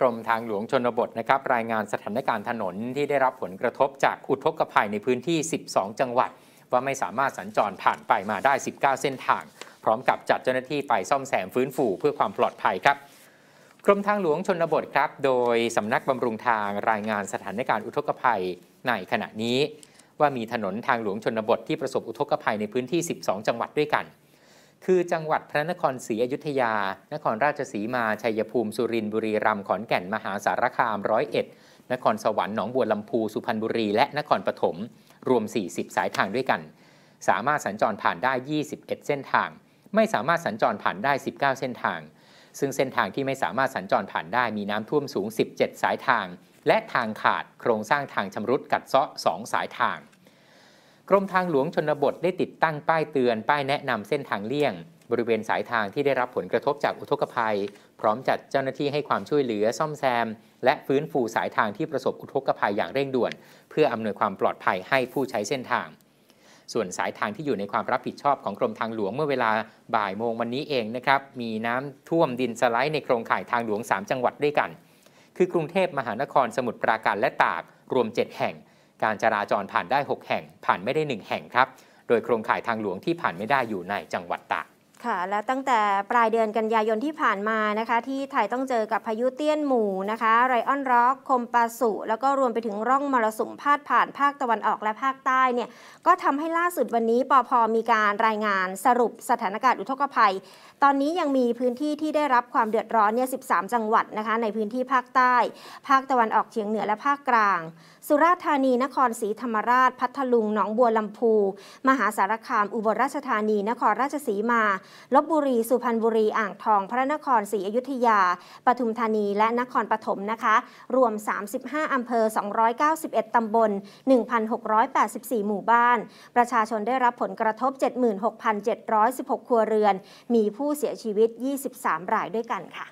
กรมทางหลวงชนบทนะครับรายงานสถานการณ์ถนนที่ได้รับผลกระทบจากอุทกภัยในพื้นที่ 12 จังหวัด ว่าไม่สามารถสัญจรผ่านไปมาได้ 19 เส้นทาง พร้อมกับจัดเจ้าหน้าที่ไปซ่อมแซมฟื้นฟูเพื่อความปลอดภัยครับกรมทางหลวงชนบทครับโดยสำนักบำรุงทางรายงานสถานการณ์อุทกภัยในขณะนี้ ว่ามีถนนทางหลวงชนบทที่ประสบอุทกภัยในพื้นที่ 12 จังหวัดด้วยกันคือจังหวัดพระนครศรีอยุธยา นครราชสีมาชัยภูมิ สุรินทร์ บุรีรัมย์ ขอนแก่น มหาสารคาม ร้อยเอ็ดนครสวรรค์ หนองบัวลำพูสุพรรณบุรี และนครปฐม รวม 40 สายทางด้วยกัน สามารถสัญจรผ่านได้ 21 เส้นทาง ไม่สามารถสัญจรผ่านได้ 19 เส้นทาง ซึ่งเส้นทางที่ไม่สามารถสัญจรผ่านได้มีน้ำท่วมสูง 17 สายทาง และทางขาดโครงสร้างทางชำรุด กัดเซาะ 2 สายทางกรมทางหลวงชนบทได้ติดตั้งป้ายเตือนป้ายแนะนำเส้นทางเลี่ยง บริเวณสายทางที่ได้รับผลกระทบจากอุทกภัย พร้อมจัดเจ้าหน้าที่ให้ความช่วยเหลือซ่อมแซม และฟื้นฟูสายทางที่ประสบอุทกภัยอย่างเร่งด่วน เพื่ออำนวยความปลอดภัยให้ผู้ใช้เส้นทาง ส่วนสายทางที่อยู่ในความรับผิดชอบของกรมทางหลวงเมื่อเวลาบ่ายโมงวันนี้เองนะครับมีน้ำท่วมดินสไลด์ในโครงข่ายทางหลวง 3 จังหวัดด้วยกัน คือกรุงเทพมหานครสมุทรปราการและตากรวม7แห่งการจราจรผ่านได้ 6 แห่ง ผ่านไม่ได้ 1 แห่งครับ โดยโครงข่ายทางหลวงที่ผ่านไม่ได้อยู่ในจังหวัดตากค่ะและตั้งแต่ปลายเดือนกันยายนที่ผ่านมานะคะที่ไทยต้องเจอกับพายุเตี้ยนหมู่นะคะไรออนร็อกคมปาสุ แล้วก็รวมไปถึงร่องมรสุมพาดผ่านภาคตะวันออกและภาคใต้เนี่ยก็ทำให้ล่าสุดวันนี้ปอพอมีการรายงานสรุปสถานการณ์อุทกภัย ตอนนี้ยังมีพื้นที่ที่ได้รับความเดือดร้อนเนี่ยสิจังหวัดนะคะ ในพื้นที่ภาคใต้ ภาคตะวันออกเฉียงเหนือและภาคกลาง สุราษฎร์ธานีนครศรีธรรมราช พัทลุงหนองบัวลำพูมหาสารคาม อุบลราชธานี นครราชสีมาลบบุรีสุพรรณบุรีอ่างทอง พระนครศรีอยุธยา ปทุมธานีและนครปฐมนะคะรวม 35อำเภอ 291ตำบล1,684 หมู่บ้าน ประชาชนได้รับผลกระทบ 76,716 ครัวเรือน มีผู้เสียชีวิต 23 รายด้วยกันค่ะ